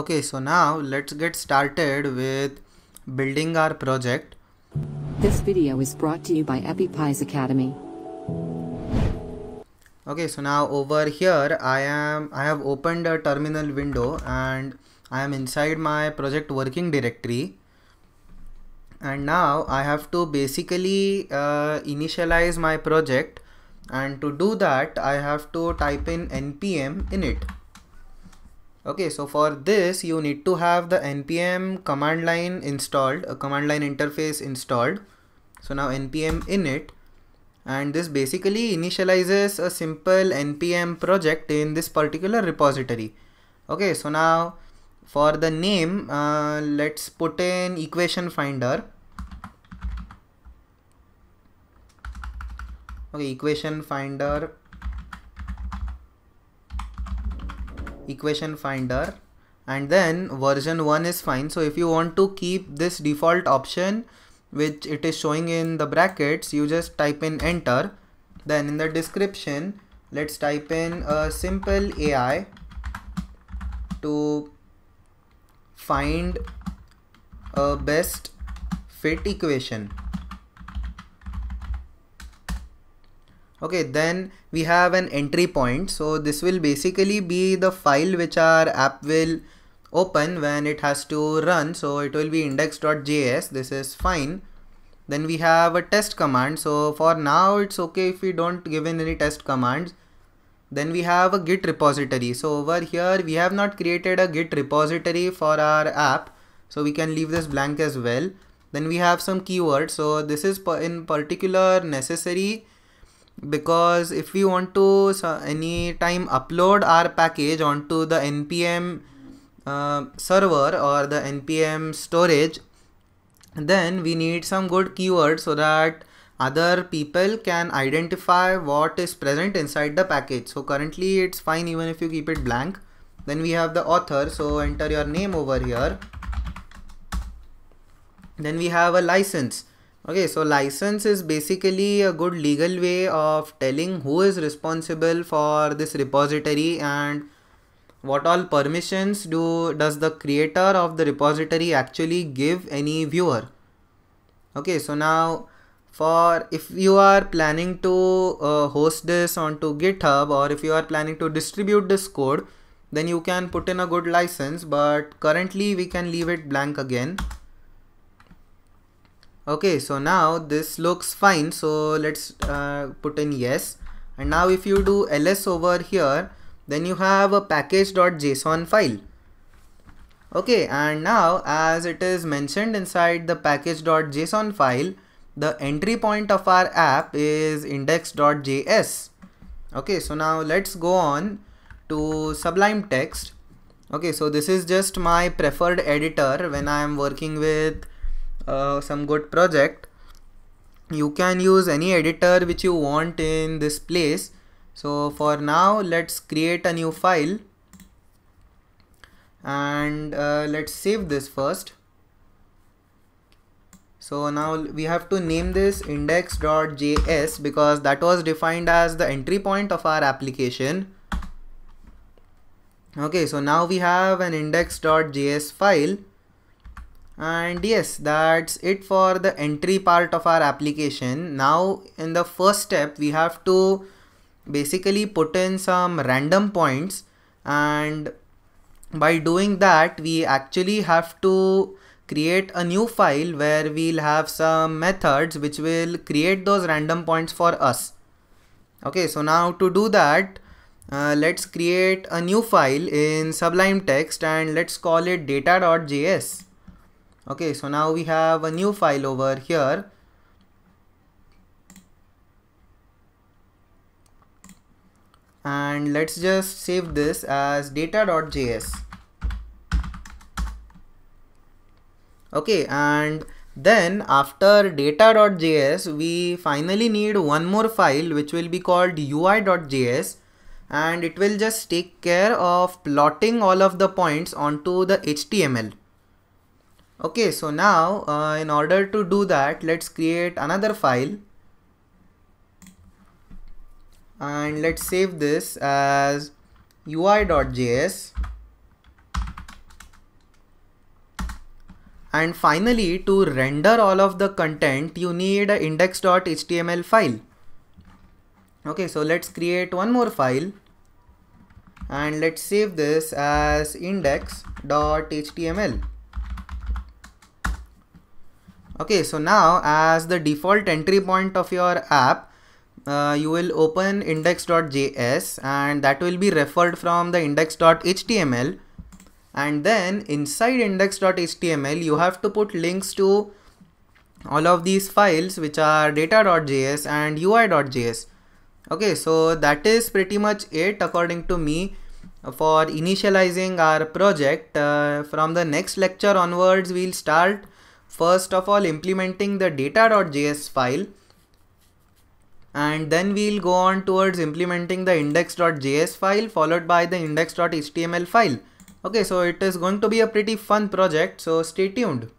Okay, so now let's get started with building our project. This video is brought to you by EpiPies Academy. Okay, so now over here I am I have opened a terminal window and I am inside my project working directory and now I have to basically uh, initialize my project and to do that I have to type in npm init okay so for this you need to have the npm command line installed a command line interface installed so now npm init and this basically initializes a simple npm project in this particular repository okay so now for the name uh, let's put in equation finder okay equation finder equation finder and then version 1 is fine so if you want to keep this default option which it is showing in the brackets you just type in enter then in the description let's type in a simple AI to find a best fit equation okay then we have an entry point so this will basically be the file which our app will open when it has to run so it will be index.js this is fine then we have a test command so for now it's okay if we don't give in any test commands then we have a git repository so over here we have not created a git repository for our app so we can leave this blank as well then we have some keywords so this is in particular necessary because if we want to so any time upload our package onto the npm uh, server or the npm storage then we need some good keywords so that other people can identify what is present inside the package so currently it's fine even if you keep it blank then we have the author so enter your name over here then we have a license Okay, so license is basically a good legal way of telling who is responsible for this repository and what all permissions do does the creator of the repository actually give any viewer. Okay, so now for if you are planning to uh, host this onto GitHub or if you are planning to distribute this code, then you can put in a good license, but currently we can leave it blank again okay so now this looks fine so let's uh, put in yes and now if you do ls over here then you have a package.json file okay and now as it is mentioned inside the package.json file the entry point of our app is index.js okay so now let's go on to sublime text okay so this is just my preferred editor when i am working with uh, some good project you can use any editor which you want in this place so for now let's create a new file and uh, let's save this first so now we have to name this index.js because that was defined as the entry point of our application. Okay, so now we have an index.js file and yes that's it for the entry part of our application now in the first step we have to basically put in some random points and by doing that we actually have to create a new file where we'll have some methods which will create those random points for us okay so now to do that uh, let's create a new file in sublime text and let's call it data.js okay so now we have a new file over here and let's just save this as data.js okay and then after data.js we finally need one more file which will be called ui.js and it will just take care of plotting all of the points onto the HTML okay so now uh, in order to do that let's create another file and let's save this as ui.js and finally to render all of the content you need a index.html file okay so let's create one more file and let's save this as index.html okay so now as the default entry point of your app uh, you will open index.js and that will be referred from the index.html and then inside index.html you have to put links to all of these files which are data.js and ui.js okay so that is pretty much it according to me for initializing our project uh, from the next lecture onwards we'll start first of all implementing the data.js file and then we'll go on towards implementing the index.js file followed by the index.html file okay so it is going to be a pretty fun project so stay tuned